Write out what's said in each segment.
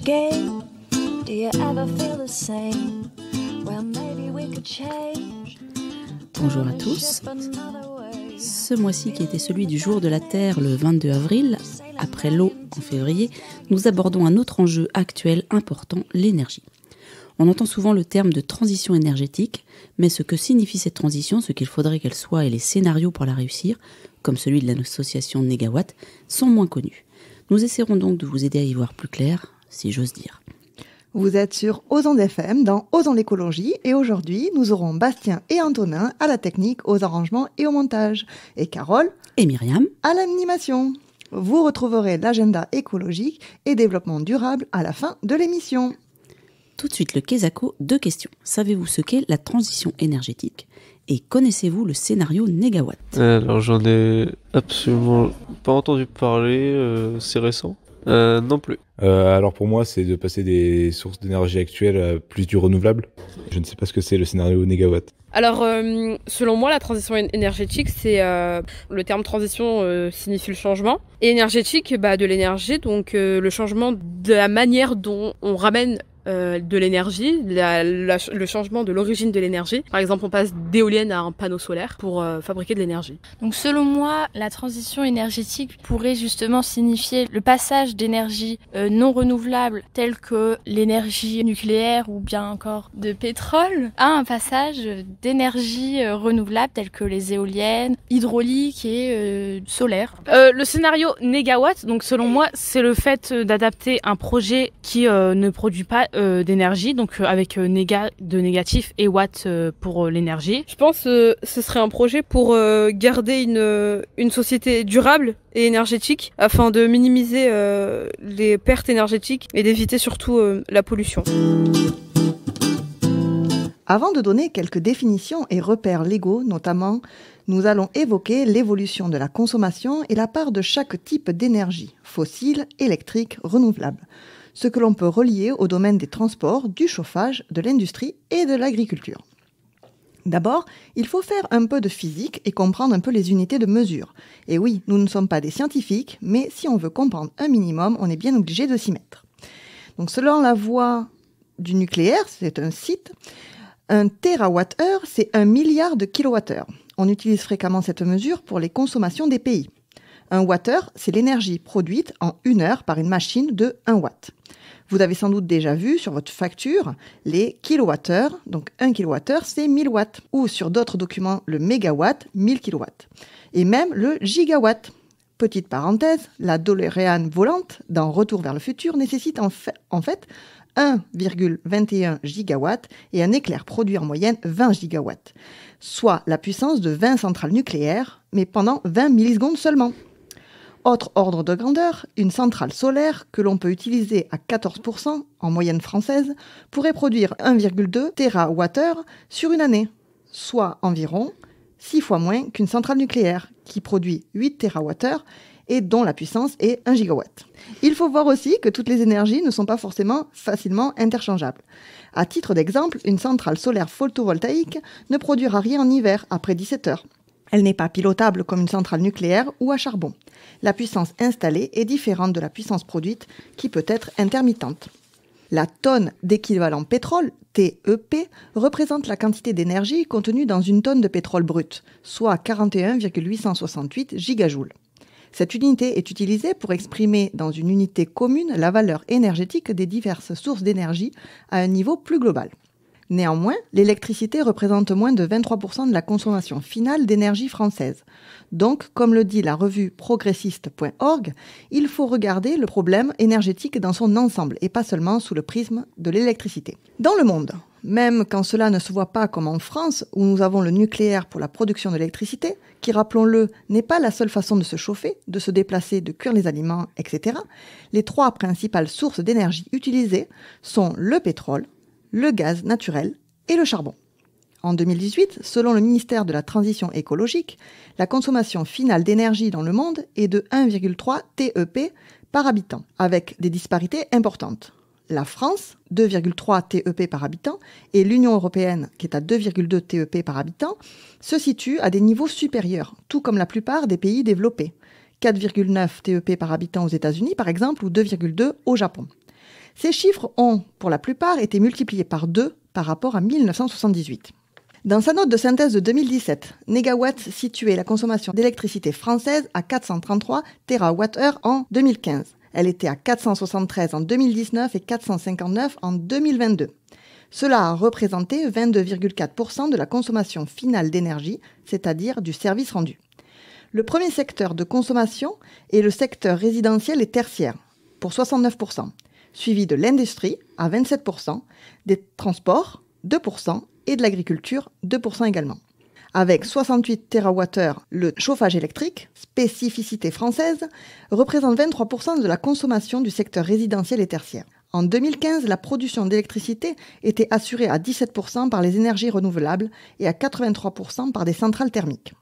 Bonjour à tous. Ce mois-ci, qui était celui du jour de la Terre le 22 avril, après l'eau en février, nous abordons un autre enjeu actuel important, l'énergie. On entend souvent le terme de transition énergétique, mais ce que signifie cette transition, ce qu'il faudrait qu'elle soit et les scénarios pour la réussir, comme celui de l'association Négawatt, sont moins connus. Nous essaierons donc de vous aider à y voir plus clair si j'ose dire. Vous êtes sur Osons FM dans Osons l'écologie et aujourd'hui nous aurons Bastien et Antonin à la technique, aux arrangements et au montage et Carole et Myriam à l'animation. Vous retrouverez l'agenda écologique et développement durable à la fin de l'émission. Tout de suite le Quesaco, deux questions. Savez-vous ce qu'est la transition énergétique et connaissez-vous le scénario Négawatt Alors j'en ai absolument pas entendu parler, euh, c'est récent. Euh, non plus. Euh, alors pour moi, c'est de passer des sources d'énergie actuelles à plus du renouvelable. Je ne sais pas ce que c'est le scénario négawatt. Alors, euh, selon moi, la transition énergétique, c'est le terme transition signifie le changement et énergétique, bah, de l'énergie, donc le changement de la manière dont on ramène euh, de l'énergie, le changement de l'origine de l'énergie. Par exemple, on passe d'éolienne à un panneau solaire pour euh, fabriquer de l'énergie. Donc selon moi, la transition énergétique pourrait justement signifier le passage d'énergie euh, non renouvelable, telle que l'énergie nucléaire ou bien encore de pétrole à un passage d'énergie renouvelable telle que les éoliennes, hydrauliques et solaires. le scénario négawatt, donc selon moi, c'est le fait d'adapter un projet qui ne produit pas euh, d'énergie, donc euh, avec euh, de négatif et watts pour l'énergie. Je pense que ce serait un projet pour garder une, une société durable et énergétique afin de minimiser les pertes énergétiques et d'éviter surtout la pollution. Avant de donner quelques définitions et repères légaux notamment, nous allons évoquer l'évolution de la consommation et la part de chaque type d'énergie, fossile, électrique, renouvelable ce que l'on peut relier au domaine des transports, du chauffage, de l'industrie et de l'agriculture. D'abord, il faut faire un peu de physique et comprendre un peu les unités de mesure. Et oui, nous ne sommes pas des scientifiques, mais si on veut comprendre un minimum, on est bien obligé de s'y mettre. Donc selon la voie du nucléaire, c'est un site, un terawatt-heure, c'est un milliard de kilowattheures. On utilise fréquemment cette mesure pour les consommations des pays. Un Watt-heure, c'est l'énergie produite en une heure par une machine de 1 watt. Vous avez sans doute déjà vu sur votre facture les kilowattheures. donc 1 kilowattheure, c'est 1000 watts, ou sur d'autres documents le mégawatt, 1000 kW, et même le gigawatt. Petite parenthèse, la doléréane volante dans Retour vers le futur nécessite en fait, en fait 1,21 gigawatt et un éclair produit en moyenne 20 gigawatts, soit la puissance de 20 centrales nucléaires, mais pendant 20 millisecondes seulement. Autre ordre de grandeur, une centrale solaire que l'on peut utiliser à 14% en moyenne française pourrait produire 1,2 TWh sur une année, soit environ 6 fois moins qu'une centrale nucléaire qui produit 8 TWh et dont la puissance est 1 gigawatt. Il faut voir aussi que toutes les énergies ne sont pas forcément facilement interchangeables. À titre d'exemple, une centrale solaire photovoltaïque ne produira rien en hiver après 17 heures, elle n'est pas pilotable comme une centrale nucléaire ou à charbon. La puissance installée est différente de la puissance produite qui peut être intermittente. La tonne d'équivalent pétrole, TEP, représente la quantité d'énergie contenue dans une tonne de pétrole brut, soit 41,868 gigajoules. Cette unité est utilisée pour exprimer dans une unité commune la valeur énergétique des diverses sources d'énergie à un niveau plus global. Néanmoins, l'électricité représente moins de 23% de la consommation finale d'énergie française. Donc, comme le dit la revue progressiste.org, il faut regarder le problème énergétique dans son ensemble et pas seulement sous le prisme de l'électricité. Dans le monde, même quand cela ne se voit pas comme en France, où nous avons le nucléaire pour la production d'électricité, qui, rappelons-le, n'est pas la seule façon de se chauffer, de se déplacer, de cuire les aliments, etc., les trois principales sources d'énergie utilisées sont le pétrole, le gaz naturel et le charbon. En 2018, selon le ministère de la Transition écologique, la consommation finale d'énergie dans le monde est de 1,3 TEP par habitant, avec des disparités importantes. La France, 2,3 TEP par habitant, et l'Union européenne, qui est à 2,2 TEP par habitant, se situent à des niveaux supérieurs, tout comme la plupart des pays développés. 4,9 TEP par habitant aux États-Unis, par exemple, ou 2,2 au Japon. Ces chiffres ont, pour la plupart, été multipliés par deux par rapport à 1978. Dans sa note de synthèse de 2017, Negawatt situait la consommation d'électricité française à 433 TWh en 2015. Elle était à 473 en 2019 et 459 en 2022. Cela a représenté 22,4% de la consommation finale d'énergie, c'est-à-dire du service rendu. Le premier secteur de consommation est le secteur résidentiel et tertiaire, pour 69% suivi de l'industrie à 27%, des transports 2% et de l'agriculture 2% également. Avec 68 TWh, le chauffage électrique, spécificité française, représente 23% de la consommation du secteur résidentiel et tertiaire. En 2015, la production d'électricité était assurée à 17% par les énergies renouvelables et à 83% par des centrales thermiques.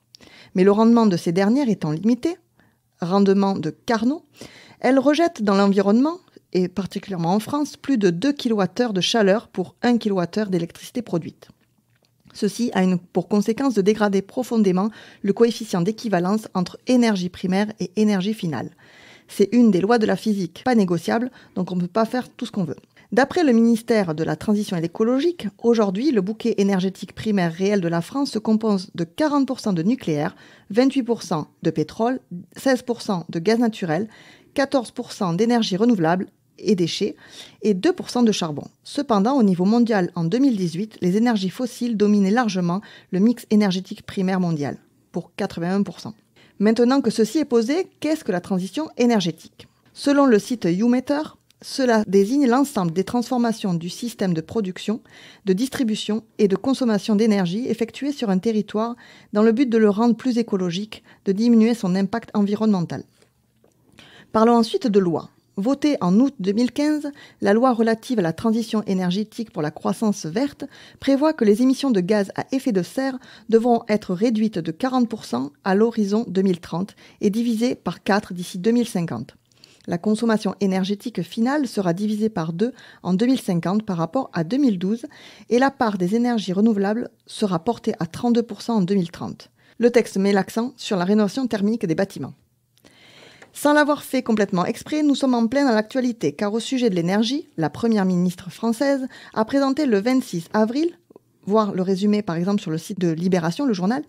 Mais le rendement de ces dernières étant limité, rendement de Carnot, elles rejettent dans l'environnement et particulièrement en France, plus de 2 kWh de chaleur pour 1 kWh d'électricité produite. Ceci a pour conséquence de dégrader profondément le coefficient d'équivalence entre énergie primaire et énergie finale. C'est une des lois de la physique, pas négociable, donc on ne peut pas faire tout ce qu'on veut. D'après le ministère de la Transition et écologique, aujourd'hui, le bouquet énergétique primaire réel de la France se compose de 40% de nucléaire, 28% de pétrole, 16% de gaz naturel, 14% d'énergie renouvelable et déchets, et 2% de charbon. Cependant, au niveau mondial, en 2018, les énergies fossiles dominaient largement le mix énergétique primaire mondial, pour 81%. Maintenant que ceci est posé, qu'est-ce que la transition énergétique Selon le site YouMeter, cela désigne l'ensemble des transformations du système de production, de distribution et de consommation d'énergie effectuées sur un territoire dans le but de le rendre plus écologique, de diminuer son impact environnemental. Parlons ensuite de loi. Votée en août 2015, la loi relative à la transition énergétique pour la croissance verte prévoit que les émissions de gaz à effet de serre devront être réduites de 40% à l'horizon 2030 et divisées par 4 d'ici 2050. La consommation énergétique finale sera divisée par 2 en 2050 par rapport à 2012 et la part des énergies renouvelables sera portée à 32% en 2030. Le texte met l'accent sur la rénovation thermique des bâtiments. Sans l'avoir fait complètement exprès, nous sommes en plein dans l'actualité, car au sujet de l'énergie, la Première ministre française a présenté le 26 avril, voire le résumé par exemple sur le site de Libération, le journal,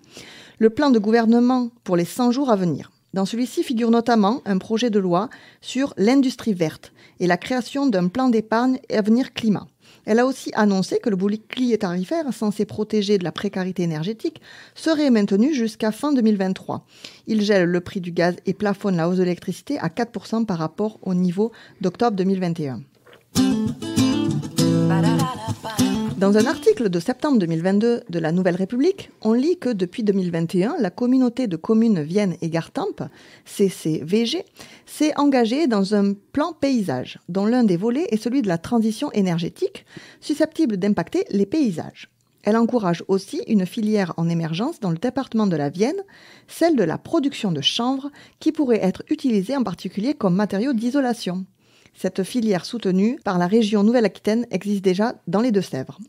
le plan de gouvernement pour les 100 jours à venir. Dans celui-ci figure notamment un projet de loi sur l'industrie verte et la création d'un plan d'épargne et avenir climat. Elle a aussi annoncé que le bouclier tarifaire, censé protéger de la précarité énergétique, serait maintenu jusqu'à fin 2023. Il gèle le prix du gaz et plafonne la hausse de l'électricité à 4% par rapport au niveau d'octobre 2021. Dans un article de septembre 2022 de la Nouvelle République, on lit que depuis 2021, la communauté de communes Vienne et Gartempe, CCVG, s'est engagée dans un plan paysage, dont l'un des volets est celui de la transition énergétique, susceptible d'impacter les paysages. Elle encourage aussi une filière en émergence dans le département de la Vienne, celle de la production de chanvre, qui pourrait être utilisée en particulier comme matériau d'isolation. Cette filière soutenue par la région Nouvelle-Aquitaine existe déjà dans les Deux-Sèvres.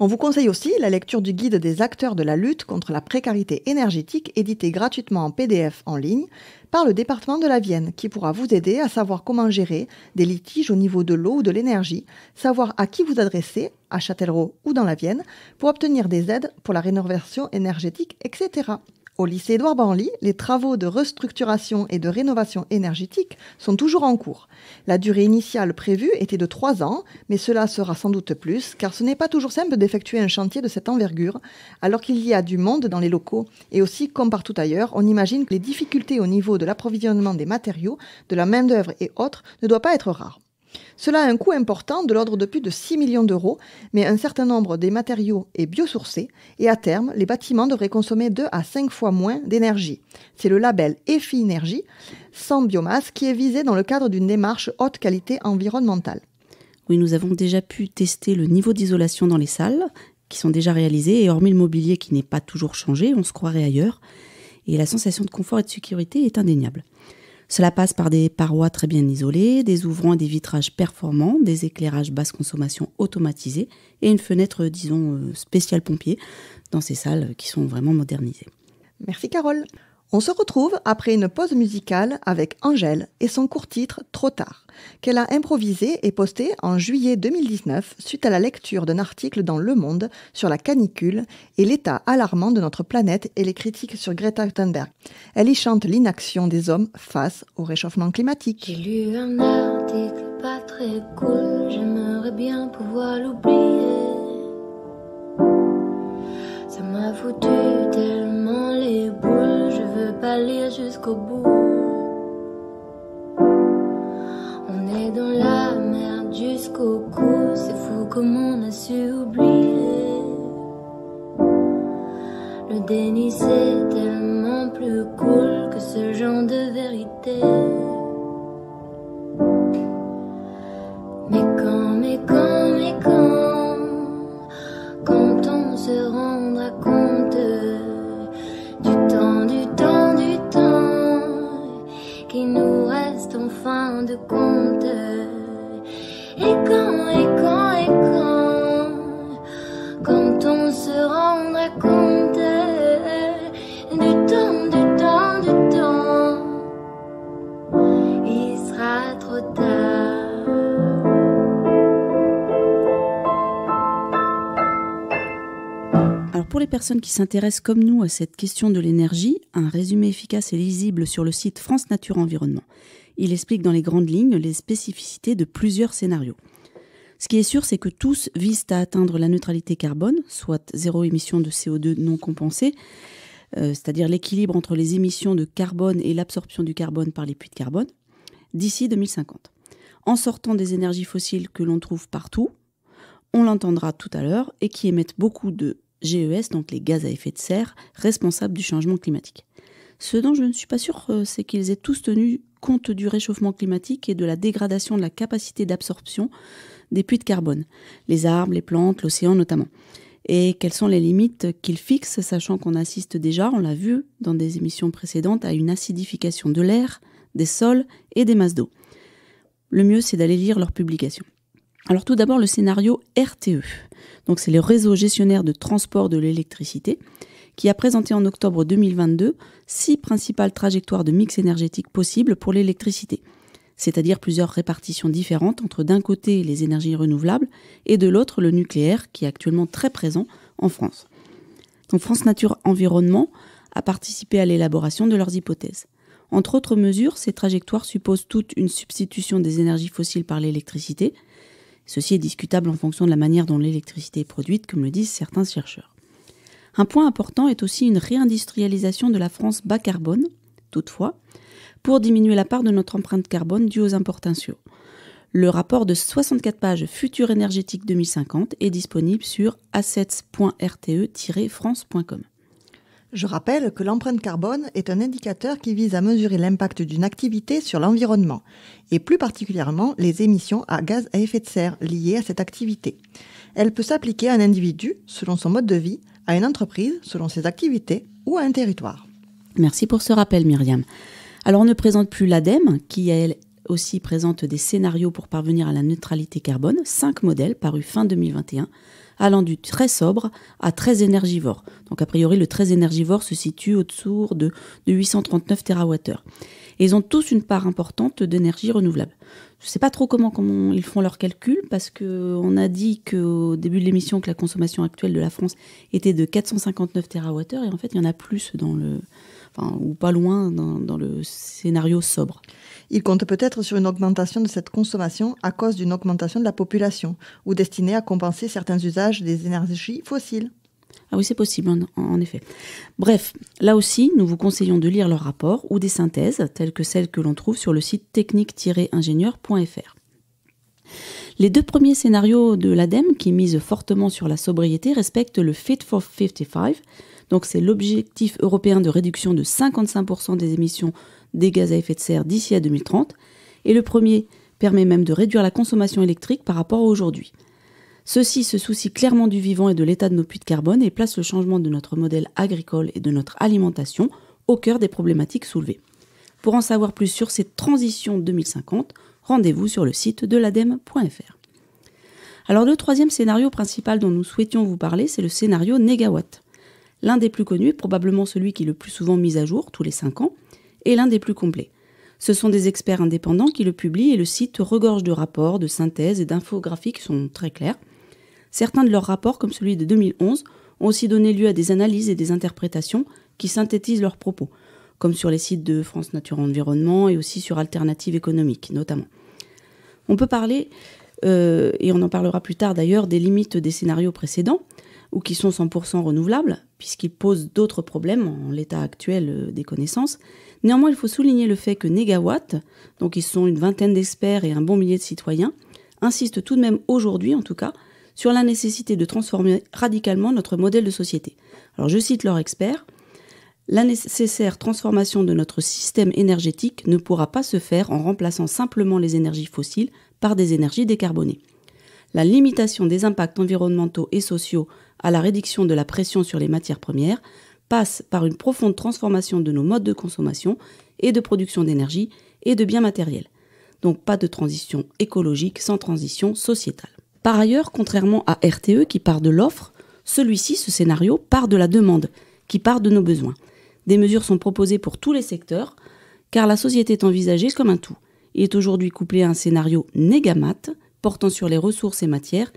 On vous conseille aussi la lecture du guide des acteurs de la lutte contre la précarité énergétique édité gratuitement en PDF en ligne par le département de la Vienne qui pourra vous aider à savoir comment gérer des litiges au niveau de l'eau ou de l'énergie, savoir à qui vous adresser, à Châtellerault ou dans la Vienne, pour obtenir des aides pour la rénovation énergétique, etc. Au lycée Édouard Banly, les travaux de restructuration et de rénovation énergétique sont toujours en cours. La durée initiale prévue était de trois ans, mais cela sera sans doute plus, car ce n'est pas toujours simple d'effectuer un chantier de cette envergure, alors qu'il y a du monde dans les locaux, et aussi, comme partout ailleurs, on imagine que les difficultés au niveau de l'approvisionnement des matériaux, de la main-d'œuvre et autres ne doivent pas être rares. Cela a un coût important de l'ordre de plus de 6 millions d'euros, mais un certain nombre des matériaux est biosourcé et à terme, les bâtiments devraient consommer 2 à 5 fois moins d'énergie. C'est le label EFI Énergie sans biomasse qui est visé dans le cadre d'une démarche haute qualité environnementale. Oui, nous avons déjà pu tester le niveau d'isolation dans les salles qui sont déjà réalisées et hormis le mobilier qui n'est pas toujours changé, on se croirait ailleurs et la sensation de confort et de sécurité est indéniable. Cela passe par des parois très bien isolées, des ouvrants et des vitrages performants, des éclairages basse consommation automatisés et une fenêtre, disons, euh, spéciale pompier dans ces salles qui sont vraiment modernisées. Merci Carole. On se retrouve après une pause musicale avec Angèle et son court titre Trop tard, qu'elle a improvisé et posté en juillet 2019 suite à la lecture d'un article dans Le Monde sur la canicule et l'état alarmant de notre planète et les critiques sur Greta Thunberg. Elle y chante l'inaction des hommes face au réchauffement climatique. J'ai lu un article pas très cool, j'aimerais bien pouvoir l'oublier. Ça m'a foutu lire jusqu'au bout. On est dans la merde jusqu'au cou, c'est fou comme on a su oublier. Le déni c'est tellement plus cool que ce genre de vérité. Mais quand, mais quand, mais quand. de compte. Et quand, et quand, et quand, quand on se rendra compte du temps, du temps, du temps, il sera trop tard. Alors pour les personnes qui s'intéressent comme nous à cette question de l'énergie, un résumé efficace et lisible sur le site France Nature Environnement. Il explique dans les grandes lignes les spécificités de plusieurs scénarios. Ce qui est sûr, c'est que tous visent à atteindre la neutralité carbone, soit zéro émission de CO2 non compensée, euh, c'est-à-dire l'équilibre entre les émissions de carbone et l'absorption du carbone par les puits de carbone, d'ici 2050. En sortant des énergies fossiles que l'on trouve partout, on l'entendra tout à l'heure, et qui émettent beaucoup de GES, donc les gaz à effet de serre, responsables du changement climatique. Ce dont je ne suis pas sûr, euh, c'est qu'ils aient tous tenu compte du réchauffement climatique et de la dégradation de la capacité d'absorption des puits de carbone, les arbres, les plantes, l'océan notamment. Et quelles sont les limites qu'ils fixent, sachant qu'on assiste déjà, on l'a vu dans des émissions précédentes, à une acidification de l'air, des sols et des masses d'eau. Le mieux, c'est d'aller lire leurs publications. Alors tout d'abord, le scénario RTE. Donc c'est le réseau gestionnaire de transport de l'électricité qui a présenté en octobre 2022 six principales trajectoires de mix énergétique possibles pour l'électricité, c'est-à-dire plusieurs répartitions différentes entre d'un côté les énergies renouvelables et de l'autre le nucléaire qui est actuellement très présent en France. Donc France Nature Environnement a participé à l'élaboration de leurs hypothèses. Entre autres mesures, ces trajectoires supposent toute une substitution des énergies fossiles par l'électricité. Ceci est discutable en fonction de la manière dont l'électricité est produite, comme le disent certains chercheurs. Un point important est aussi une réindustrialisation de la France bas carbone, toutefois, pour diminuer la part de notre empreinte carbone due aux importations. Le rapport de 64 pages Futur énergétique 2050 est disponible sur assets.rte-france.com. Je rappelle que l'empreinte carbone est un indicateur qui vise à mesurer l'impact d'une activité sur l'environnement, et plus particulièrement les émissions à gaz à effet de serre liées à cette activité. Elle peut s'appliquer à un individu selon son mode de vie, à une entreprise selon ses activités ou à un territoire. Merci pour ce rappel, Myriam. Alors, on ne présente plus l'ADEME, qui elle aussi présente des scénarios pour parvenir à la neutralité carbone, cinq modèles parus fin 2021 allant du très sobre à très énergivore. Donc a priori, le très énergivore se situe au-dessous de 839 TWh. ils ont tous une part importante d'énergie renouvelable. Je ne sais pas trop comment, comment ils font leurs calculs, parce qu'on a dit qu'au début de l'émission que la consommation actuelle de la France était de 459 TWh, et en fait, il y en a plus dans le, enfin, ou pas loin dans, le scénario sobre. Il compte peut-être sur une augmentation de cette consommation à cause d'une augmentation de la population, ou destinée à compenser certains usages des énergies fossiles. Ah oui, c'est possible, en, effet. Bref, là aussi, nous vous conseillons de lire leur rapport ou des synthèses, telles que celles que l'on trouve sur le site technique-ingénieur.fr. Les deux premiers scénarios de l'ADEME, qui misent fortement sur la sobriété, respectent le Fit for 55, donc c'est l'objectif européen de réduction de 55% des émissions des gaz à effet de serre d'ici à 2030. Et le premier permet même de réduire la consommation électrique par rapport à aujourd'hui. Ceci se soucie clairement du vivant et de l'état de nos puits de carbone et place le changement de notre modèle agricole et de notre alimentation au cœur des problématiques soulevées. Pour en savoir plus sur cette transition 2050, rendez-vous sur le site de l'ADEME.fr Alors le troisième scénario principal dont nous souhaitions vous parler, c'est le scénario négawatt l'un des plus connus, probablement celui qui est le plus souvent mis à jour, tous les 5 ans, est l'un des plus complets. Ce sont des experts indépendants qui le publient et le site regorge de rapports, de synthèses et d'infographies qui sont très clairs. Certains de leurs rapports, comme celui de 2011, ont aussi donné lieu à des analyses et des interprétations qui synthétisent leurs propos, comme sur les sites de France Nature Environnement et aussi sur Alternatives économiques notamment. On peut parler, euh, et on en parlera plus tard d'ailleurs, des limites des scénarios précédents, ou qui sont 100% renouvelables, puisqu'ils posent d'autres problèmes en l'état actuel euh, des connaissances. Néanmoins, il faut souligner le fait que Negawatt, donc ils sont une vingtaine d'experts et un bon millier de citoyens, insistent tout de même aujourd'hui en tout cas sur la nécessité de transformer radicalement notre modèle de société. Alors je cite leur expert, la nécessaire transformation de notre système énergétique ne pourra pas se faire en remplaçant simplement les énergies fossiles par des énergies décarbonées. La limitation des impacts environnementaux et sociaux à la réduction de la pression sur les matières premières passe par une profonde transformation de nos modes de consommation et de production d'énergie et de biens matériels. Donc pas de transition écologique sans transition sociétale. Par ailleurs, contrairement à RTE qui part de l'offre, celui-ci, ce scénario, part de la demande, qui part de nos besoins. Des mesures sont proposées pour tous les secteurs, car la société est envisagée comme un tout. Il est aujourd'hui couplé à un scénario négamate, portant sur les ressources et matières,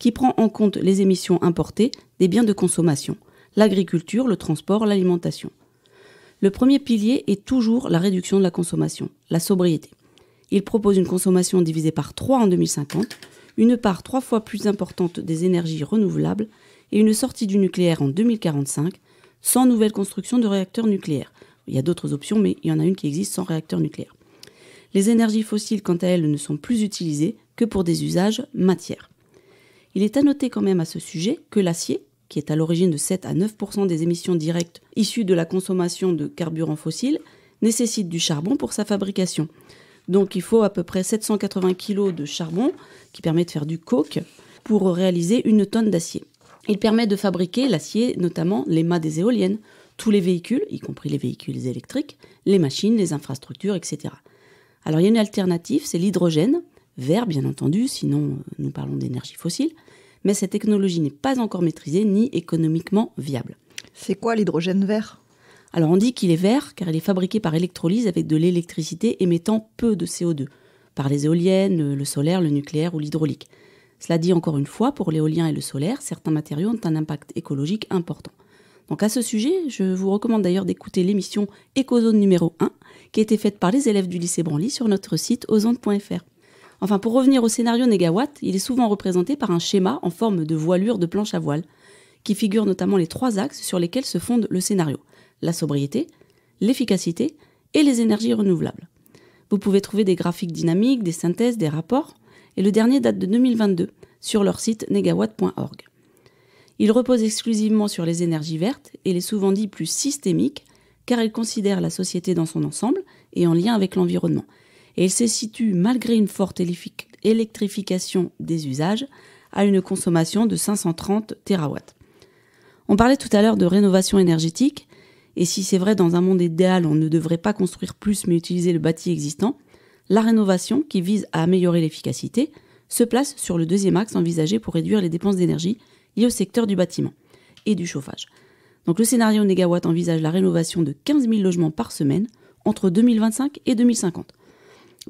qui prend en compte les émissions importées des biens de consommation, l'agriculture, le transport, l'alimentation. Le premier pilier est toujours la réduction de la consommation, la sobriété. Il propose une consommation divisée par 3 en 2050, une part trois fois plus importante des énergies renouvelables et une sortie du nucléaire en 2045 sans nouvelle construction de réacteurs nucléaires. Il y a d'autres options, mais il y en a une qui existe sans réacteurs nucléaires. Les énergies fossiles, quant à elles, ne sont plus utilisées que pour des usages matières. Il est à noter quand même à ce sujet que l'acier, qui est à l'origine de 7 à 9 des émissions directes issues de la consommation de carburants fossiles, nécessite du charbon pour sa fabrication. Donc il faut à peu près 780 kg de charbon, qui permet de faire du coke, pour réaliser une tonne d'acier. Il permet de fabriquer l'acier, notamment les mâts des éoliennes, tous les véhicules, y compris les véhicules électriques, les machines, les infrastructures, etc. Alors il y a une alternative, c'est l'hydrogène, vert, bien entendu, sinon euh, nous parlons d'énergie fossile, mais cette technologie n'est pas encore maîtrisée ni économiquement viable. C'est quoi l'hydrogène vert Alors on dit qu'il est vert car il est fabriqué par électrolyse avec de l'électricité émettant peu de CO2, par les éoliennes, le solaire, le nucléaire ou l'hydraulique. Cela dit encore une fois, pour l'éolien et le solaire, certains matériaux ont un impact écologique important. Donc à ce sujet, je vous recommande d'ailleurs d'écouter l'émission Écozone numéro 1, qui a été faite par les élèves du lycée Branly sur notre site ozone.fr. Enfin, pour revenir au scénario Négawatt, il est souvent représenté par un schéma en forme de voilure de planche à voile, qui figure notamment les trois axes sur lesquels se fonde le scénario la sobriété, l'efficacité et les énergies renouvelables. Vous pouvez trouver des graphiques dynamiques, des synthèses, des rapports, et le dernier date de 2022 sur leur site negawatt.org. Il repose exclusivement sur les énergies vertes et les souvent dit plus systémiques, car il considère la société dans son ensemble et en lien avec l'environnement, et il se situe, malgré une forte électrification des usages, à une consommation de 530 TW. On parlait tout à l'heure de rénovation énergétique, et si c'est vrai dans un monde idéal on ne devrait pas construire plus mais utiliser le bâti existant, la rénovation, qui vise à améliorer l'efficacité, se place sur le deuxième axe envisagé pour réduire les dépenses d'énergie liées au secteur du bâtiment et du chauffage. Donc le scénario Négawatt envisage la rénovation de 15 000 logements par semaine entre 2025 et 2050.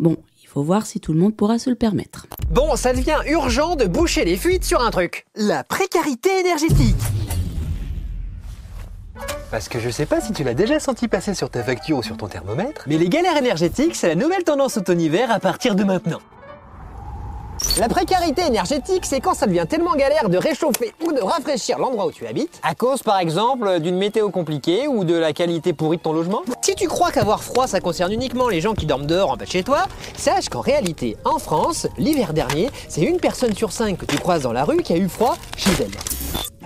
Bon, il faut voir si tout le monde pourra se le permettre. Bon, ça devient urgent de boucher les fuites sur un truc. La précarité énergétique. Parce que je sais pas si tu l'as déjà senti passer sur ta facture ou sur ton thermomètre, mais les galères énergétiques, c'est la nouvelle tendance automne-hiver à partir de maintenant. La précarité énergétique, c'est quand ça devient tellement galère de réchauffer ou de rafraîchir l'endroit où tu habites, à cause par exemple d'une météo compliquée ou de la qualité pourrie de ton logement. Si tu crois qu'avoir froid ça concerne uniquement les gens qui dorment dehors en bas de chez toi, sache qu'en réalité, en France, l'hiver dernier, c'est une personne sur cinq que tu croises dans la rue qui a eu froid chez elle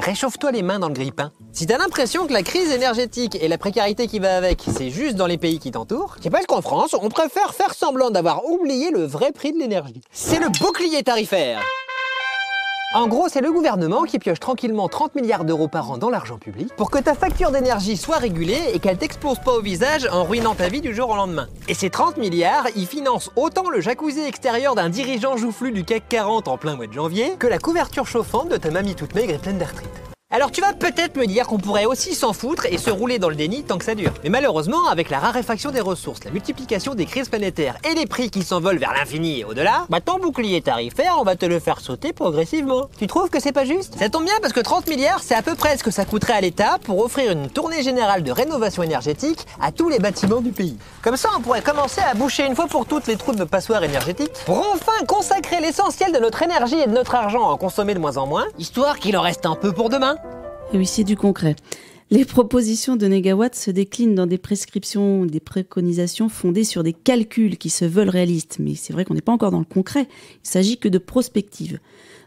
réchauffe-toi les mains dans le grippin. pain Si t'as l'impression que la crise énergétique et la précarité qui va avec, c'est juste dans les pays qui t'entourent, c'est parce qu'en France, on préfère faire semblant d'avoir oublié le vrai prix de l'énergie. C'est le bouclier tarifaire en gros, c'est le gouvernement qui pioche tranquillement 30 milliards d'euros par an dans l'argent public pour que ta facture d'énergie soit régulée et qu'elle t'explose pas au visage en ruinant ta vie du jour au lendemain. Et ces 30 milliards, ils financent autant le jacuzzi extérieur d'un dirigeant joufflu du CAC 40 en plein mois de janvier que la couverture chauffante de ta mamie toute maigre et pleine d'arthrite. Alors tu vas peut-être me dire qu'on pourrait aussi s'en foutre et se rouler dans le déni tant que ça dure. Mais malheureusement, avec la raréfaction des ressources, la multiplication des crises planétaires et les prix qui s'envolent vers l'infini et au-delà, bah ton bouclier tarifaire, on va te le faire sauter progressivement. Tu trouves que c'est pas juste Ça tombe bien parce que 30 milliards, c'est à peu près ce que ça coûterait à l'État pour offrir une tournée générale de rénovation énergétique à tous les bâtiments du pays. Comme ça, on pourrait commencer à boucher une fois pour toutes les trous de passoires énergétiques pour enfin consacrer l'essentiel de notre énergie et de notre argent à en consommer de moins en moins, histoire qu'il en reste un peu pour demain c'est du concret. Les propositions de Negawatt se déclinent dans des prescriptions, des préconisations fondées sur des calculs qui se veulent réalistes, mais c'est vrai qu'on n'est pas encore dans le concret, il s'agit que de prospectives.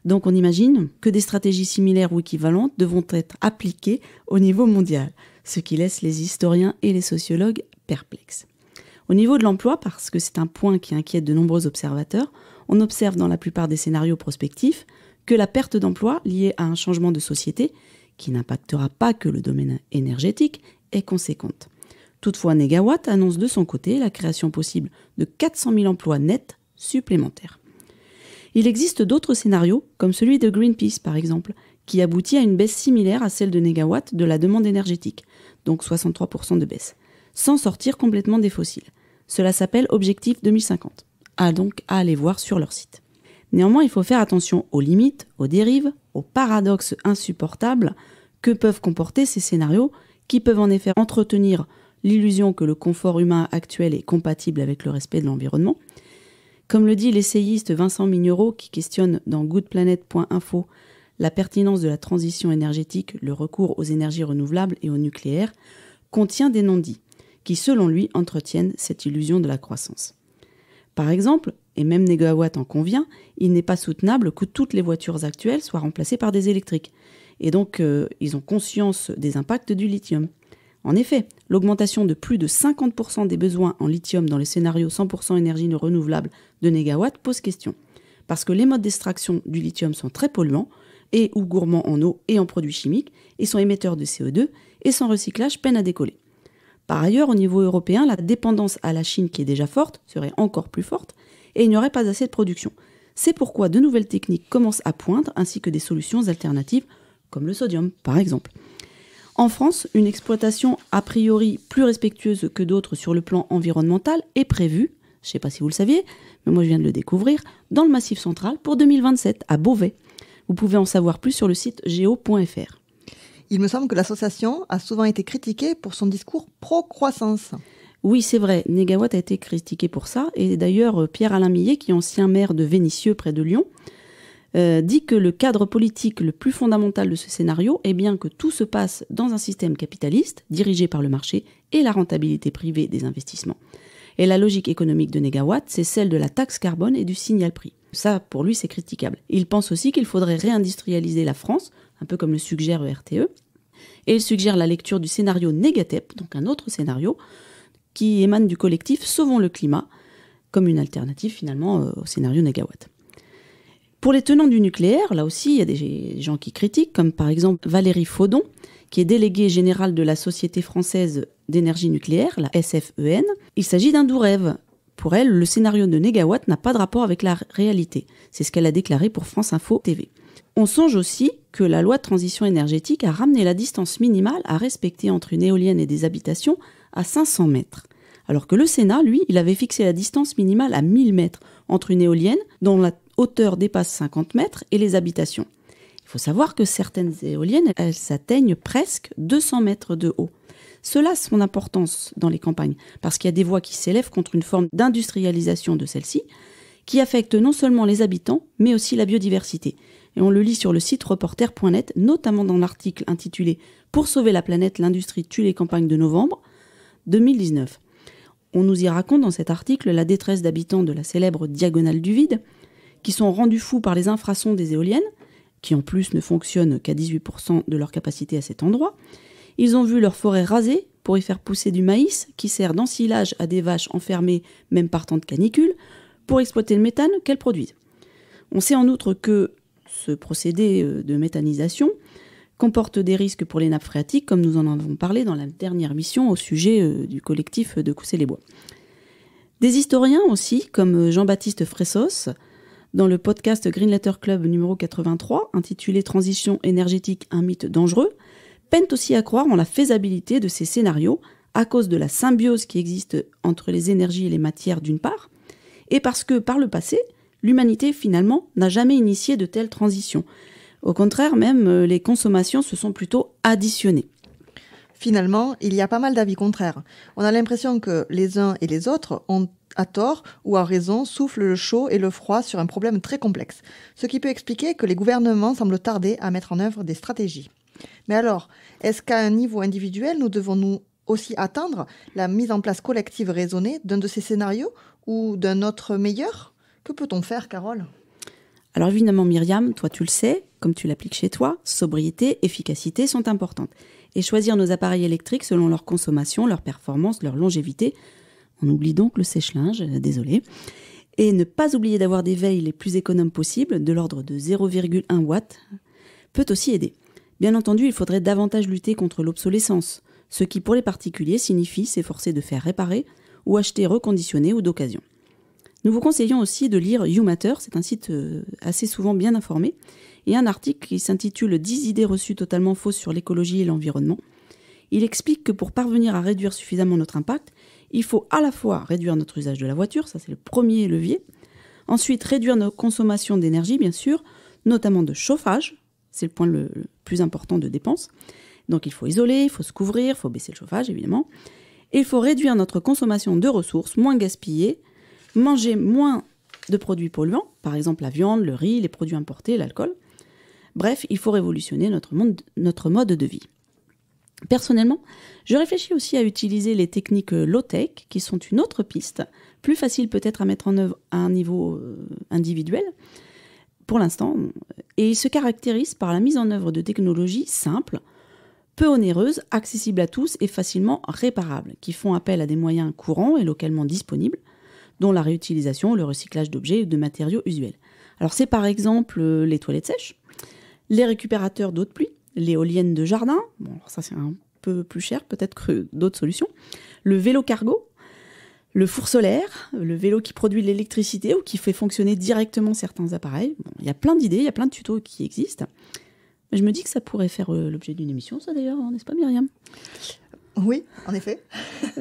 Donc on imagine que des stratégies similaires ou équivalentes devront être appliquées au niveau mondial, ce qui laisse les historiens et les sociologues perplexes. Au niveau de l'emploi, parce que c'est un point qui inquiète de nombreux observateurs, on observe dans la plupart des scénarios prospectifs que la perte d'emploi liée à un changement de société qui n'impactera pas que le domaine énergétique, est conséquente. Toutefois, Negawatt annonce de son côté la création possible de 400 000 emplois nets supplémentaires. Il existe d'autres scénarios, comme celui de Greenpeace par exemple, qui aboutit à une baisse similaire à celle de Negawatt de la demande énergétique, donc 63% de baisse, sans sortir complètement des fossiles. Cela s'appelle Objectif 2050. A donc à aller voir sur leur site. Néanmoins, il faut faire attention aux limites, aux dérives, aux paradoxes insupportables que peuvent comporter ces scénarios qui peuvent en effet entretenir l'illusion que le confort humain actuel est compatible avec le respect de l'environnement. Comme le dit l'essayiste Vincent Mignereau qui questionne dans goodplanet.info la pertinence de la transition énergétique, le recours aux énergies renouvelables et au nucléaire, contient des non-dits qui, selon lui, entretiennent cette illusion de la croissance. Par exemple, et même Negawatt en convient, il n'est pas soutenable que toutes les voitures actuelles soient remplacées par des électriques. Et donc, euh, ils ont conscience des impacts du lithium. En effet, l'augmentation de plus de 50% des besoins en lithium dans le scénario 100% énergie renouvelable de Negawatt pose question. Parce que les modes d'extraction du lithium sont très polluants, et ou gourmands en eau et en produits chimiques, et sont émetteurs de CO2, et sans recyclage peine à décoller. Par ailleurs, au niveau européen, la dépendance à la Chine qui est déjà forte serait encore plus forte, et il n'y aurait pas assez de production. C'est pourquoi de nouvelles techniques commencent à poindre, ainsi que des solutions alternatives, comme le sodium par exemple. En France, une exploitation a priori plus respectueuse que d'autres sur le plan environnemental est prévue, je ne sais pas si vous le saviez, mais moi je viens de le découvrir, dans le Massif central pour 2027 à Beauvais. Vous pouvez en savoir plus sur le site geo.fr. Il me semble que l'association a souvent été critiquée pour son discours pro-croissance. Oui, c'est vrai, Négawatt a été critiqué pour ça, et d'ailleurs euh, Pierre-Alain Millet, qui est ancien maire de Vénissieux près de Lyon, euh, dit que le cadre politique le plus fondamental de ce scénario est bien que tout se passe dans un système capitaliste dirigé par le marché et la rentabilité privée des investissements. Et la logique économique de Négawatt, c'est celle de la taxe carbone et du signal prix. Ça, pour lui, c'est critiquable. Il pense aussi qu'il faudrait réindustrialiser la France, un peu comme le suggère ERTE, e. et il suggère la lecture du scénario Negatep, donc un autre scénario, qui émane du collectif Sauvons le climat, comme une alternative finalement euh, au scénario NégaWatt. Pour les tenants du nucléaire, là aussi, il y a des gens qui critiquent, comme par exemple Valérie Faudon, qui est déléguée générale de la Société française d'énergie nucléaire, la SFEN. Il s'agit d'un doux rêve. Pour elle, le scénario de Negawatt n'a pas de rapport avec la réalité. C'est ce qu'elle a déclaré pour France Info TV. On songe aussi que la loi de transition énergétique a ramené la distance minimale à respecter entre une éolienne et des habitations à 500 mètres alors que le Sénat, lui, il avait fixé la distance minimale à 1000 mètres entre une éolienne dont la hauteur dépasse 50 mètres et les habitations. Il faut savoir que certaines éoliennes, elles s'atteignent presque 200 mètres de haut. Cela a son importance dans les campagnes, parce qu'il y a des voix qui s'élèvent contre une forme d'industrialisation de celle-ci, qui affecte non seulement les habitants, mais aussi la biodiversité. Et on le lit sur le site reporter.net, notamment dans l'article intitulé Pour sauver la planète, l'industrie tue les campagnes de novembre 2019. On nous y raconte dans cet article la détresse d'habitants de la célèbre diagonale du vide, qui sont rendus fous par les infrasons des éoliennes, qui en plus ne fonctionnent qu'à 18% de leur capacité à cet endroit. Ils ont vu leur forêt rasée pour y faire pousser du maïs qui sert d'ensilage à des vaches enfermées, même par temps de canicule, pour exploiter le méthane qu'elles produisent. On sait en outre que ce procédé euh, de méthanisation comporte des risques pour les nappes phréatiques, comme nous en avons parlé dans la dernière mission au sujet euh, du collectif de Cousser-les-Bois. Des historiens aussi, comme euh, Jean-Baptiste Fressos, dans le podcast Green Letter Club numéro 83, intitulé Transition énergétique, un mythe dangereux, peinent aussi à croire en la faisabilité de ces scénarios à cause de la symbiose qui existe entre les énergies et les matières d'une part, et parce que par le passé, l'humanité finalement n'a jamais initié de telles transitions, au contraire, même, euh, les consommations se sont plutôt additionnées. Finalement, il y a pas mal d'avis contraires. On a l'impression que les uns et les autres ont à tort ou à raison, souffle le chaud et le froid sur un problème très complexe, ce qui peut expliquer que les gouvernements semblent tarder à mettre en œuvre des stratégies. Mais alors, est-ce qu'à un niveau individuel, nous devons nous aussi attendre la mise en place collective raisonnée d'un de ces scénarios ou d'un autre meilleur Que peut-on faire, Carole alors évidemment, Myriam, toi tu le sais, comme tu l'appliques chez toi, sobriété, efficacité sont importantes. Et choisir nos appareils électriques selon leur consommation, leur performance, leur longévité. On oublie donc le sèche-linge, euh, désolé. Et ne pas oublier d'avoir des veilles les plus économes possibles, de l'ordre de 0,1 watt, peut aussi aider. Bien entendu, il faudrait davantage lutter contre l'obsolescence, ce qui pour les particuliers signifie s'efforcer de faire réparer ou acheter reconditionné ou d'occasion. Nous vous conseillons aussi de lire Matter, c'est un site euh, assez souvent bien informé, et un article qui s'intitule 10 idées reçues totalement fausses sur l'écologie et l'environnement. Il explique que pour parvenir à réduire suffisamment notre impact, il faut à la fois réduire notre usage de la voiture, ça c'est le premier levier, ensuite réduire nos consommations d'énergie bien sûr, notamment de chauffage, c'est le point le, plus important de dépenses. Donc il faut isoler, il faut se couvrir, il faut baisser le chauffage évidemment, et il faut réduire notre consommation de ressources, moins gaspillées manger moins de produits polluants, par exemple la viande, le riz, les produits importés, l'alcool. Bref, il faut révolutionner notre, notre mode de vie. Personnellement, je réfléchis aussi à utiliser les techniques low-tech, qui sont une autre piste, plus facile peut-être à mettre en œuvre à un niveau euh, individuel, pour l'instant, euh, et ils se caractérisent par la mise en œuvre de technologies simples, peu onéreuses, accessibles à tous et facilement réparables, qui font appel à des moyens courants et localement disponibles, dont la réutilisation, le recyclage d'objets ou de matériaux usuels. Alors c'est par exemple euh, les toilettes sèches, les récupérateurs d'eau de pluie, l'éolienne de jardin, bon ça c'est un peu plus cher peut-être que d'autres solutions, le vélo cargo, le four solaire, le vélo qui produit l'électricité ou qui fait fonctionner directement certains appareils. il y a plein d'idées, il y a plein de tutos qui existent. Je me dis que ça pourrait faire euh, l'objet d'une émission, ça d'ailleurs, hein, n'est-ce pas Myriam Oui, en effet.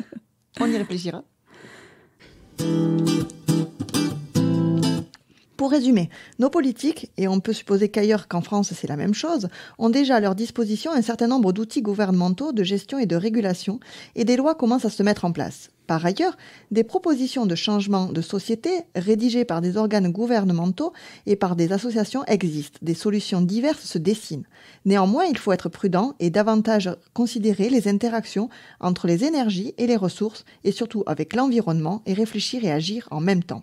On y réfléchira. Pour résumer, nos politiques, et on peut supposer qu'ailleurs qu'en France c'est la même chose, ont déjà à leur disposition un certain nombre d'outils gouvernementaux de gestion et de régulation, et des lois commencent à se mettre en place. Par ailleurs, des propositions de changement de société rédigées par des organes gouvernementaux et par des associations existent. Des solutions diverses se dessinent. Néanmoins, il faut être prudent et davantage considérer les interactions entre les énergies et les ressources et surtout avec l'environnement et réfléchir et agir en même temps.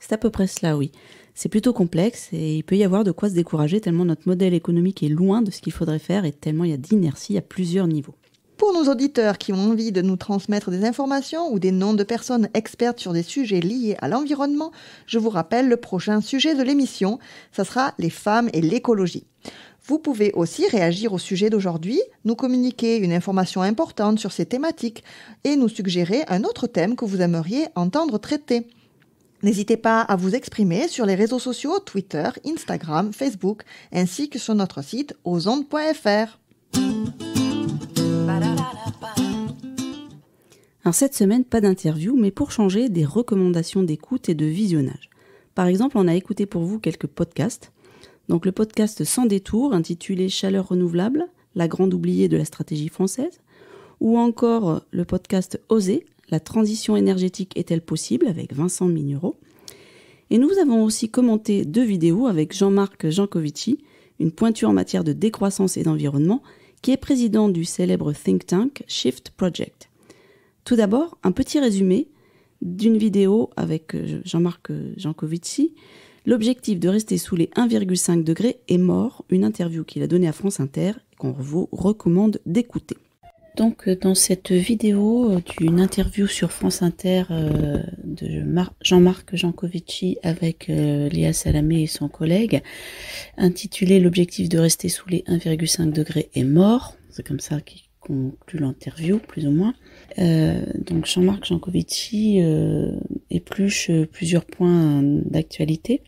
C'est à peu près cela, oui. C'est plutôt complexe et il peut y avoir de quoi se décourager tellement notre modèle économique est loin de ce qu'il faudrait faire et tellement il y a d'inertie à plusieurs niveaux. Pour nos auditeurs qui ont envie de nous transmettre des informations ou des noms de personnes expertes sur des sujets liés à l'environnement, je vous rappelle le prochain sujet de l'émission, ça sera les femmes et l'écologie. Vous pouvez aussi réagir au sujet d'aujourd'hui, nous communiquer une information importante sur ces thématiques et nous suggérer un autre thème que vous aimeriez entendre traiter. N'hésitez pas à vous exprimer sur les réseaux sociaux Twitter, Instagram, Facebook, ainsi que sur notre site osonde.fr. Alors cette semaine, pas d'interview, mais pour changer, des recommandations d'écoute et de visionnage. Par exemple, on a écouté pour vous quelques podcasts. Donc le podcast Sans détour, intitulé Chaleur renouvelable, la grande oubliée de la stratégie française, ou encore euh, le podcast Oser, la transition énergétique est-elle possible avec Vincent Mignereau. Et nous avons aussi commenté deux vidéos avec Jean-Marc Jancovici, une pointure en matière de décroissance et d'environnement, qui est président du célèbre think tank Shift Project. Tout d'abord, un petit résumé d'une vidéo avec euh, Jean-Marc euh, Jancovici. L'objectif de rester sous les 1,5 degrés est mort, une interview qu'il a donnée à France Inter qu'on vous recommande d'écouter. Donc euh, dans cette vidéo euh, d'une interview sur France Inter euh, de Jean-Marc Jancovici avec Léa Salamé et son collègue, intitulée L'objectif de rester sous les 1,5 degrés est mort, c'est comme ça qu'il conclut l'interview plus ou moins. donc Jean-Marc Jancovici épluche plusieurs points d'actualité.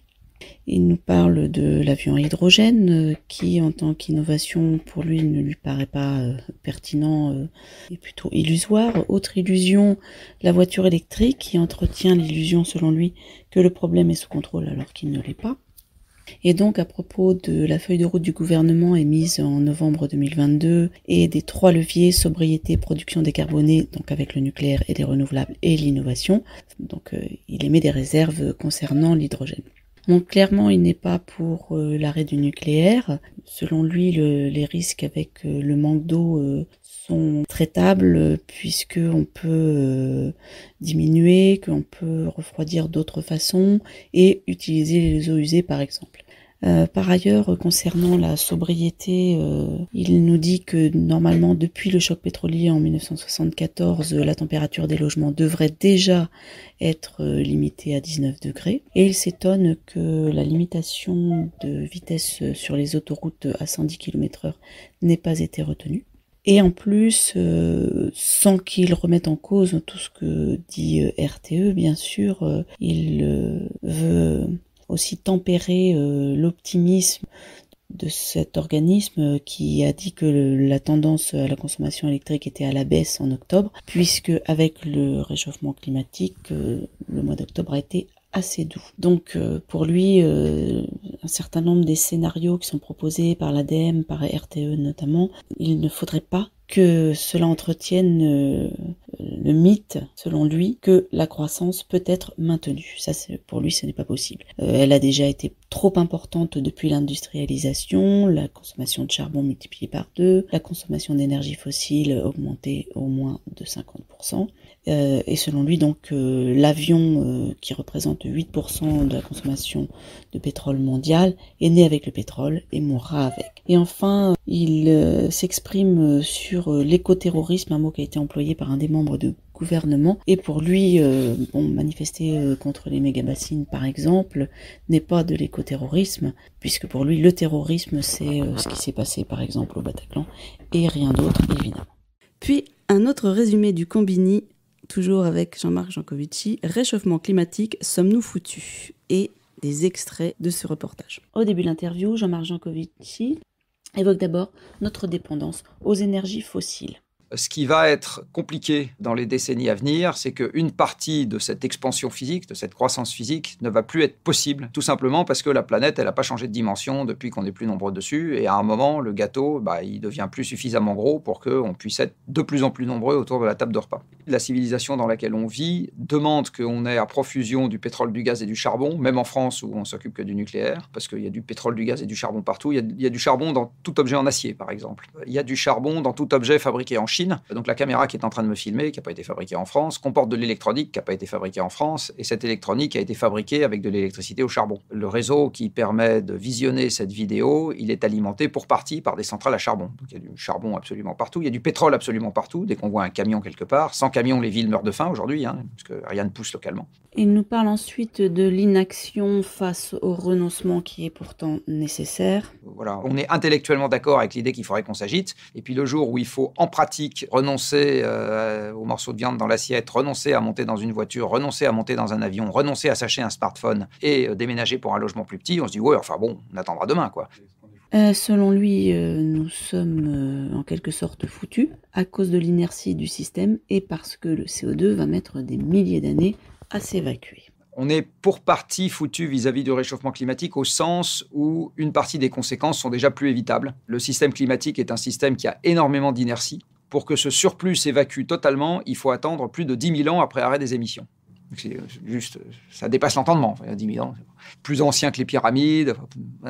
Il nous parle de l'avion à hydrogène euh, qui, en tant qu'innovation, pour lui, ne lui paraît pas euh, pertinent euh, et plutôt illusoire. Autre illusion, la voiture électrique qui entretient l'illusion, selon lui, que le problème est sous contrôle alors qu'il ne l'est pas. Et donc, à propos de la feuille de route du gouvernement émise en novembre 2022 et des trois leviers, sobriété, production décarbonée, donc avec le nucléaire et les renouvelables et l'innovation, donc il émet des réserves concernant l'hydrogène. Donc clairement, il n'est pas pour euh, l'arrêt du nucléaire. Selon lui, les risques avec euh, le manque d'eau euh, sont traitables puisqu'on peut diminuer, qu'on peut refroidir d'autres façons et utiliser les eaux usées par exemple. Euh, par ailleurs, euh, concernant la sobriété, euh, il nous dit que normalement, depuis le choc pétrolier en 1974, la température des logements devrait déjà être limitée à 19 degrés. Et il s'étonne que la limitation de vitesse sur les autoroutes à 110 km/h n'ait pas été retenue. Et en plus, sans qu'il remette en cause tout ce que dit RTE, bien sûr, il veut aussi tempérer euh, l'optimisme de cet organisme euh, qui a dit que la tendance à la consommation électrique était à la baisse en octobre, puisque avec le réchauffement climatique, euh, le mois d'octobre a été assez doux. Donc pour lui, un certain nombre des scénarios qui sont proposés par l'ADEME, par RTE notamment, il ne faudrait pas que cela entretienne le mythe, selon lui, que la croissance peut être maintenue. Ça, c'est pour lui, ce n'est pas possible. Euh, elle a déjà été trop importante depuis l'industrialisation, la consommation de charbon multipliée par deux, la consommation d'énergie fossile augmentée au moins de 50%. Euh, et selon lui, donc, euh, l'avion qui représente 8% de la consommation de pétrole mondial est né avec le pétrole et mourra avec. Et enfin, il s'exprime sur l'écoterrorisme, un mot qui a été employé par un des membres de gouvernement. Et pour lui, euh, manifester euh, contre les mégabassines, par exemple, n'est pas de l'écoterrorisme, puisque pour lui, le terrorisme, c'est euh, ce qui s'est passé, par exemple, au Bataclan, et rien d'autre, évidemment. Puis, un autre résumé du Combini, toujours avec Jean-Marc Jancovici, Réchauffement climatique, sommes-nous foutus Et des extraits de ce reportage. Au début de l'interview, Jean-Marc Jancovici évoque d'abord notre dépendance aux énergies fossiles. Ce qui va être compliqué dans les décennies à venir, c'est qu'une partie de cette expansion physique, de cette croissance physique, ne va plus être possible, tout simplement parce que la planète, elle n'a pas changé de dimension depuis qu'on est plus nombreux dessus, et à un moment, le gâteau, bah, il devient plus suffisamment gros pour qu'on puisse être de plus en plus nombreux autour de la table de repas. La civilisation dans laquelle on vit demande qu'on ait à profusion du pétrole, du gaz et du charbon, même en France où on s'occupe que du nucléaire, parce qu'il y a du pétrole, du gaz et du charbon partout, il y, il y a du charbon dans tout objet en acier, par exemple. Il y a du charbon dans tout objet fabriqué en Chine donc la caméra qui est en train de me filmer, qui n'a pas été fabriquée en France, comporte de l'électronique qui n'a pas été fabriquée en France, et cette électronique a été fabriquée avec de l'électricité au charbon. Le réseau qui permet de visionner cette vidéo, il est alimenté pour partie par des centrales à charbon. Donc il y a du charbon absolument partout, il y a du pétrole absolument partout, dès qu'on voit un camion quelque part. Sans camion, les villes meurent de faim aujourd'hui, hein, parce que rien ne pousse localement. Il nous parle ensuite de l'inaction face au renoncement qui est pourtant nécessaire. Voilà, on est intellectuellement d'accord avec l'idée qu'il faudrait qu'on s'agite, et puis le jour où il faut en pratique renoncer euh, au morceau de viande dans l'assiette, renoncer à monter dans une voiture, renoncer à monter dans un avion, renoncer à sacher un smartphone et euh, déménager pour un logement plus petit, on se dit ouais, enfin bon, on attendra demain quoi. Euh, selon lui, nous sommes en quelque sorte foutus à cause de l'inertie du système et parce que le CO2 va mettre des milliers d'années à s'évacuer on est pour partie foutu vis-à-vis du réchauffement climatique au sens où une partie des conséquences sont déjà plus évitables. Le système climatique est un système qui a énormément d'inertie pour que ce surplus s'évacue totalement, il faut attendre plus de 10 000 ans après arrêt des émissions. C'est euh, juste, euh, ça dépasse l'entendement. 10 000 ans, plus ancien que les pyramides,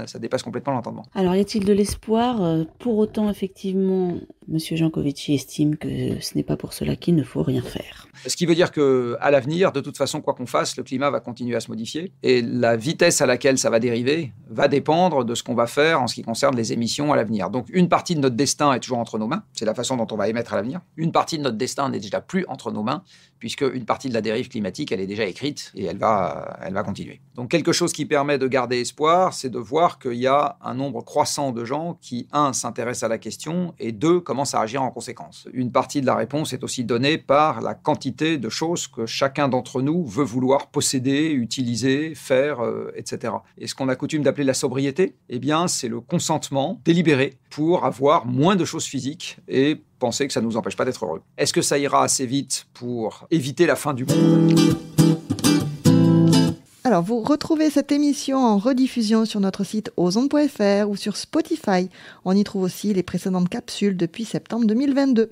ça dépasse complètement l'entendement. Alors, y a-t-il de l'espoir euh, Pour autant, effectivement, Monsieur Jankovic estime que ce n'est pas pour cela qu'il ne faut rien faire. Ce qui veut dire que, à l'avenir, de toute façon, quoi qu'on fasse, le climat va continuer à se modifier et la vitesse à laquelle ça va dériver va dépendre de ce qu'on va faire en ce qui concerne les émissions à l'avenir. Donc, une partie de notre destin est toujours entre nos mains. C'est la façon dont on va émettre à l'avenir. Une partie de notre destin n'est déjà plus entre nos mains puisque une partie de la dérive climatique, elle est déjà écrite et elle va, elle va continuer. Donc, quelque chose qui permet de garder espoir, c'est de voir qu'il y a un nombre croissant de gens qui, un, s'intéressent à la question et deux, comment à agir en conséquence. Une partie de la réponse est aussi donnée par la quantité de choses que chacun d'entre nous veut vouloir posséder, utiliser, faire, euh, etc. Et ce qu'on a coutume d'appeler la sobriété, eh bien, c'est le consentement délibéré pour avoir moins de choses physiques et penser que ça ne nous empêche pas d'être heureux. Est-ce que ça ira assez vite pour éviter la fin du monde alors, vous retrouvez cette émission en rediffusion sur notre site ozon.fr ou sur Spotify. On y trouve aussi les précédentes capsules depuis septembre 2022.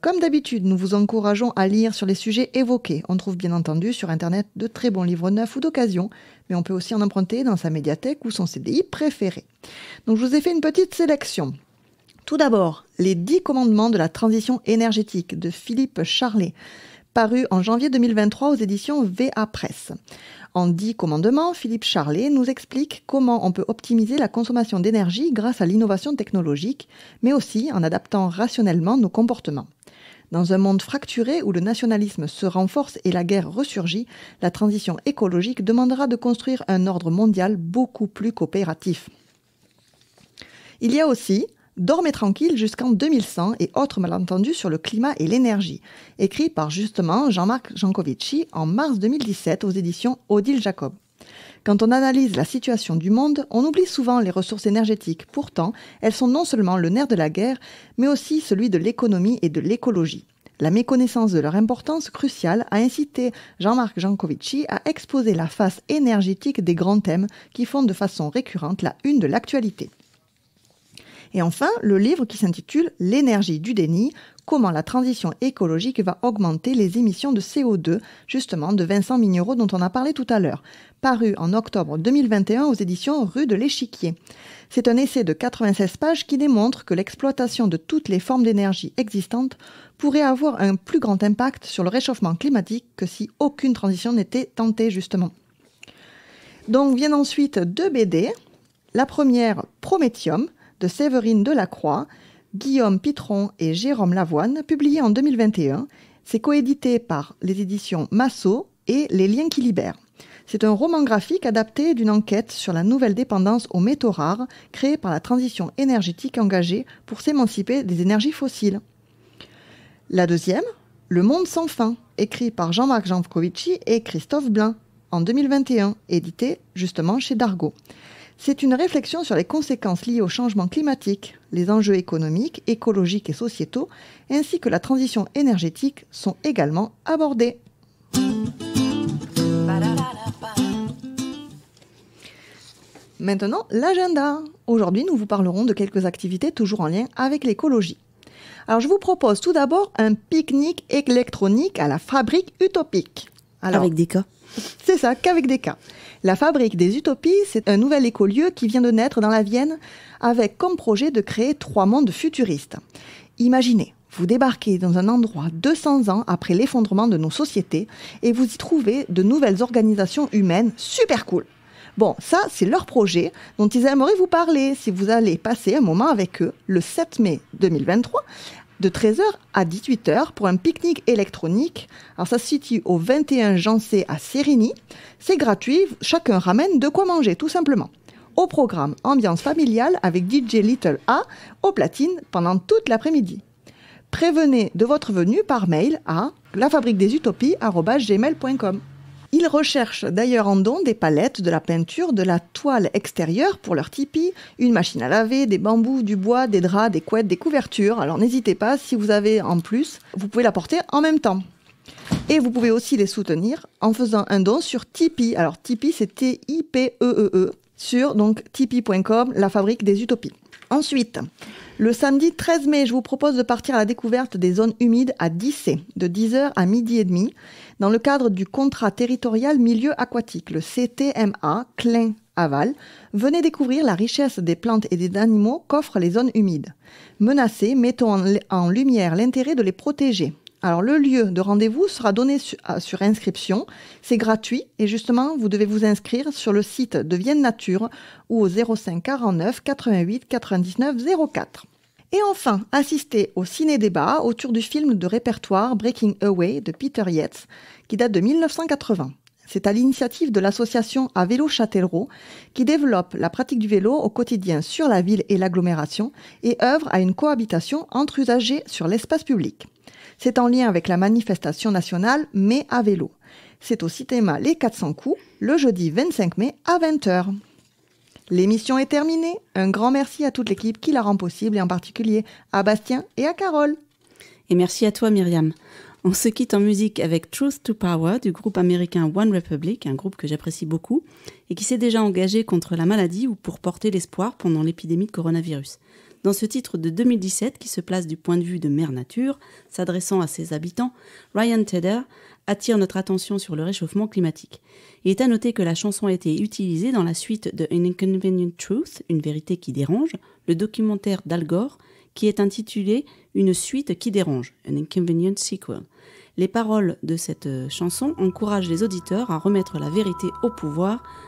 Comme d'habitude, nous vous encourageons à lire sur les sujets évoqués. On trouve bien entendu sur Internet de très bons livres neufs ou d'occasion, mais on peut aussi en emprunter dans sa médiathèque ou son CDI préféré. Donc, je vous ai fait une petite sélection. Tout d'abord, les 10 commandements de la transition énergétique de Philippe Charlet, paru en janvier 2023 aux éditions VA Presse. En dix commandements, Philippe Charlet nous explique comment on peut optimiser la consommation d'énergie grâce à l'innovation technologique, mais aussi en adaptant rationnellement nos comportements. Dans un monde fracturé où le nationalisme se renforce et la guerre ressurgit, la transition écologique demandera de construire un ordre mondial beaucoup plus coopératif. Il y a aussi Dormez tranquille jusqu'en 2100 et autres malentendus sur le climat et l'énergie, écrit par justement Jean-Marc Jancovici en mars 2017 aux éditions Odile Jacob. Quand on analyse la situation du monde, on oublie souvent les ressources énergétiques. Pourtant, elles sont non seulement le nerf de la guerre, mais aussi celui de l'économie et de l'écologie. La méconnaissance de leur importance cruciale a incité Jean-Marc Jancovici à exposer la face énergétique des grands thèmes qui font de façon récurrente la une de l'actualité. Et enfin, le livre qui s'intitule L'énergie du déni, comment la transition écologique va augmenter les émissions de CO2, justement de Vincent Mignereau dont on a parlé tout à l'heure, paru en octobre 2021 aux éditions Rue de l'Échiquier. C'est un essai de 96 pages qui démontre que l'exploitation de toutes les formes d'énergie existantes pourrait avoir un plus grand impact sur le réchauffement climatique que si aucune transition n'était tentée justement. Donc viennent ensuite deux BD. La première, Prométhium, de Séverine Delacroix, Guillaume Pitron et Jérôme Lavoine, publié en 2021. C'est coédité par les éditions Massot et Les Liens qui libèrent. C'est un roman graphique adapté d'une enquête sur la nouvelle dépendance aux métaux rares créée par la transition énergétique engagée pour s'émanciper des énergies fossiles. La deuxième, Le Monde sans fin, écrit par Jean-Marc Janfcovici et Christophe Blin, en 2021, édité justement chez Dargaud. C'est une réflexion sur les conséquences liées au changement climatique, les enjeux économiques, écologiques et sociétaux, ainsi que la transition énergétique sont également abordés. Maintenant, l'agenda. Aujourd'hui, nous vous parlerons de quelques activités toujours en lien avec l'écologie. Alors, je vous propose tout d'abord un pique-nique électronique à la fabrique utopique. avec des cas c'est ça, qu'avec des cas. La fabrique des utopies, c'est un nouvel écolieu qui vient de naître dans la Vienne avec comme projet de créer trois mondes futuristes. Imaginez, vous débarquez dans un endroit 200 ans après l'effondrement de nos sociétés et vous y trouvez de nouvelles organisations humaines super cool. Bon, ça, c'est leur projet dont ils aimeraient vous parler si vous allez passer un moment avec eux le 7 mai 2023 de 13h à 18h pour un pique-nique électronique. Alors ça se situe au 21 Jancé à Sérigny. C'est gratuit, chacun ramène de quoi manger tout simplement. Au programme, ambiance familiale avec DJ Little A au platine pendant toute l'après-midi. Prévenez de votre venue par mail à lafabriquedesutopies.com. Ils recherchent d'ailleurs en don des palettes, de la peinture, de la toile extérieure pour leur tipi, une machine à laver, des bambous, du bois, des draps, des couettes, des couvertures. Alors n'hésitez pas, si vous avez en plus, vous pouvez l'apporter en même temps. Et vous pouvez aussi les soutenir en faisant un don sur Tipeee. Alors Tipeee, c'est T-I-P-E-E-E, e e, sur donc tipeee.com, la fabrique des utopies. Ensuite, le samedi 13 mai, je vous propose de partir à la découverte des zones humides à 10 de 10h à midi et demi dans le cadre du contrat territorial milieu aquatique, le CTMA Klein aval, venez découvrir la richesse des plantes et des animaux qu'offrent les zones humides. Menacées, mettons en lumière l'intérêt de les protéger. Alors le lieu de rendez-vous sera donné sur, inscription, c'est gratuit et justement vous devez vous inscrire sur le site de Vienne Nature ou au 05 49 88 99 04. Et enfin, assister au ciné-débat autour du film de répertoire Breaking Away de Peter Yates, qui date de 1980. C'est à l'initiative de l'association à vélo Châtellerault qui développe la pratique du vélo au quotidien sur la ville et l'agglomération et œuvre à une cohabitation entre usagers sur l'espace public. C'est en lien avec la manifestation nationale Mais à vélo. C'est au cinéma Les 400 coups le jeudi 25 mai à 20h. L'émission est terminée. Un grand merci à toute l'équipe qui la rend possible et en particulier à Bastien et à Carole. Et merci à toi Myriam. On se quitte en musique avec Truth to Power du groupe américain One Republic, un groupe que j'apprécie beaucoup et qui s'est déjà engagé contre la maladie ou pour porter l'espoir pendant l'épidémie de coronavirus. Dans ce titre de 2017, qui se place du point de vue de Mère Nature, s'adressant à ses habitants, Ryan Tedder attire notre attention sur le réchauffement climatique. Il est à noter que la chanson a été utilisée dans la suite de An Inconvenient Truth, une vérité qui dérange, le documentaire d'Al Gore, qui est intitulé Une suite qui dérange, An Inconvenient Sequel. Les paroles de cette euh, chanson encouragent les auditeurs à remettre la vérité au pouvoir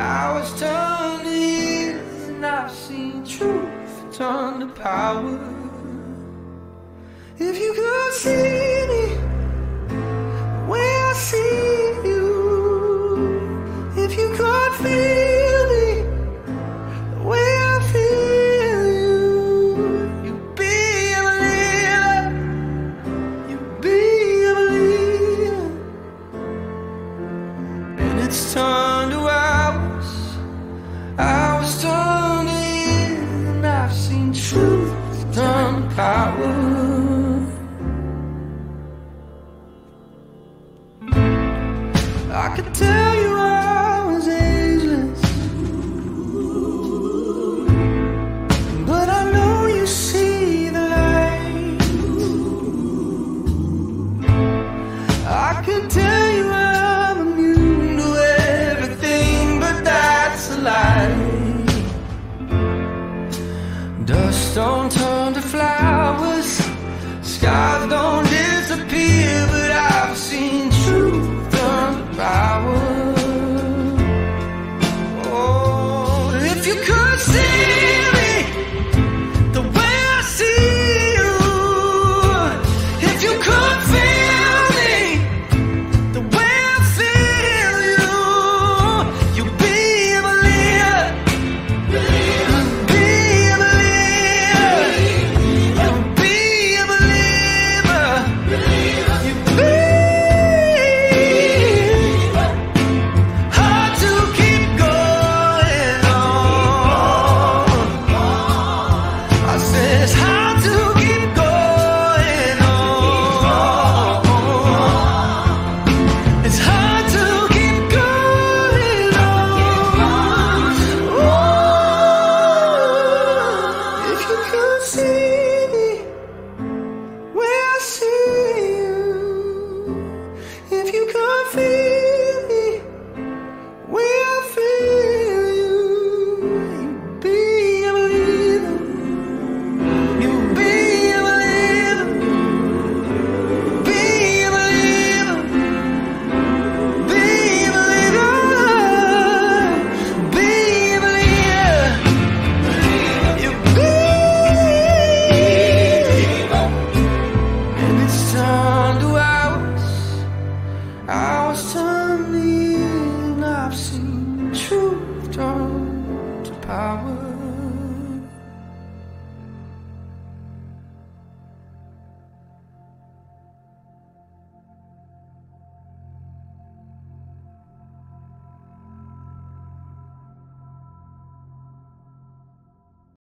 I was turned to years, and I've seen truth turn to power. If you could see me the way I see you.